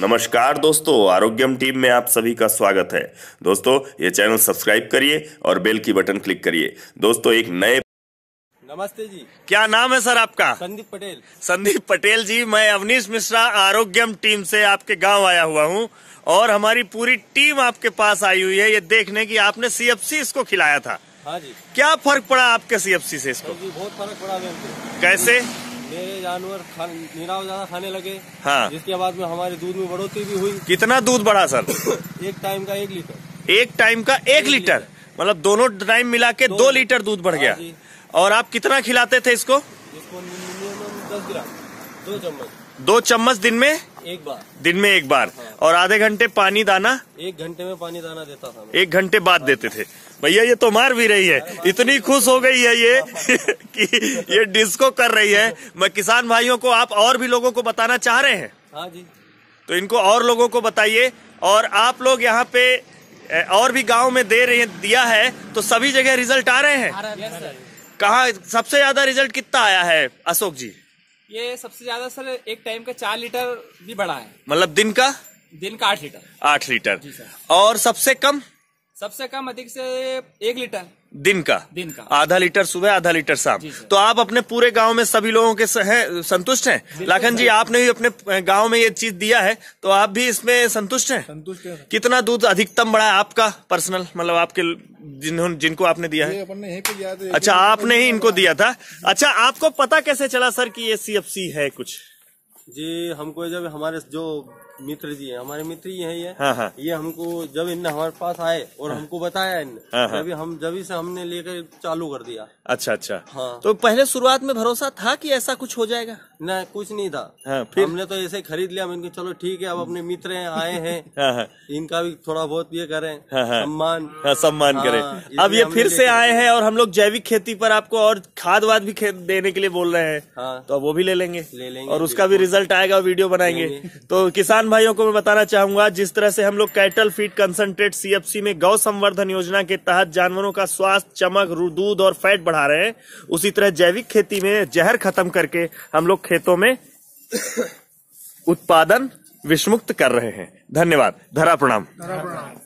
नमस्कार दोस्तों आरोग्यम टीम में आप सभी का स्वागत है दोस्तों ये चैनल सब्सक्राइब करिए और बेल की बटन क्लिक करिए दोस्तों एक नए नमस्ते जी क्या नाम है सर आपका संदीप पटेल संदीप पटेल जी मैं अवनीश मिश्रा आरोग्यम टीम से आपके गांव आया हुआ हूं और हमारी पूरी टीम आपके पास आई हुई है ये देखने की आपने सी इसको खिलाया था हाँ जी क्या फर्क पड़ा आपके सी से इसको जी बहुत फर्क पड़ा कैसे मेरे जानवर खान, ज्यादा खाने लगे हाँ जिसके बाद में हमारे दूध में बढ़ोतरी भी हुई कितना दूध बढ़ा सर एक टाइम का एक लीटर एक टाइम का एक, एक लीटर, मतलब दोनों टाइम मिला के दो, दो लीटर दूध बढ़ गया हाँ और आप कितना खिलाते थे इसको इसको दस ग्राम दो चम्मच दो चम्मच दिन में एक बार दिन में एक बार हाँ। और आधे घंटे पानी दाना एक घंटे में पानी दाना देता था एक घंटे बाद देते थे भैया ये तो मार भी रही है इतनी खुश हो गई है ये हाँ, कि ये डिस्को कर रही है मैं किसान भाइयों को आप और भी लोगों को बताना चाह रहे हैं हाँ जी तो इनको और लोगों को बताइए और आप लोग यहाँ पे और भी गाँव में दे रहे दिया है तो सभी जगह रिजल्ट आ रहे हैं कहा सबसे ज्यादा रिजल्ट कितना आया है अशोक जी ये सबसे ज्यादा सर एक टाइम का चार लीटर भी बड़ा है मतलब दिन का दिन का आठ लीटर आठ लीटर और सबसे कम सबसे कम अधिक से एक लीटर दिन का दिन का आधा लीटर सुबह आधा लीटर शाम तो आप अपने पूरे गांव में सभी लोगों के हैं संतुष्ट हैं लाखन जी आपने भी अपने गांव में ये चीज दिया है तो आप भी इसमें संतुष्ट हैं संतुष्ट है कितना दूध अधिकतम बढ़ा है आपका पर्सनल मतलब आपके जिन जिनको आपने दिया है अच्छा आपने ही इनको दिया था अच्छा आपको पता कैसे चला सर की ये सी है कुछ जी हमको जब हमारे जो मित्र जी है हमारे मित्र ही है ये हाँ, हाँ। ये हमको जब इनने हमारे पास आए और हाँ। हमको बताया इनने हाँ। जब हम जब से हमने लेकर चालू कर दिया अच्छा अच्छा हाँ। तो पहले शुरुआत में भरोसा था कि ऐसा कुछ हो जाएगा न कुछ नहीं था हाँ, फिर? हमने तो ऐसे खरीद लिया हमने चलो ठीक है अब अपने मित्र हैं आए हैं इनका भी थोड़ा बहुत ये करें सम्मान सम्मान करें अब ये फिर से आए हैं और हम लोग जैविक खेती पर आपको और खाद वाद भी देने के लिए बोल रहे हैं तो वो भी ले लेंगे और उसका भी रिजल्ट आएगा वीडियो बनाएंगे तो किसान किसान भाइयों को मैं बताना चाहूंगा जिस तरह से हम लोग कैटल फीड कंसंट्रेट सीएफसी में गौ संवर्धन योजना के तहत जानवरों का स्वास्थ्य चमक दूध और फैट बढ़ा रहे हैं उसी तरह जैविक खेती में जहर खत्म करके हम लोग खेतों में उत्पादन विषमुक्त कर रहे हैं धन्यवाद धरा प्रणाम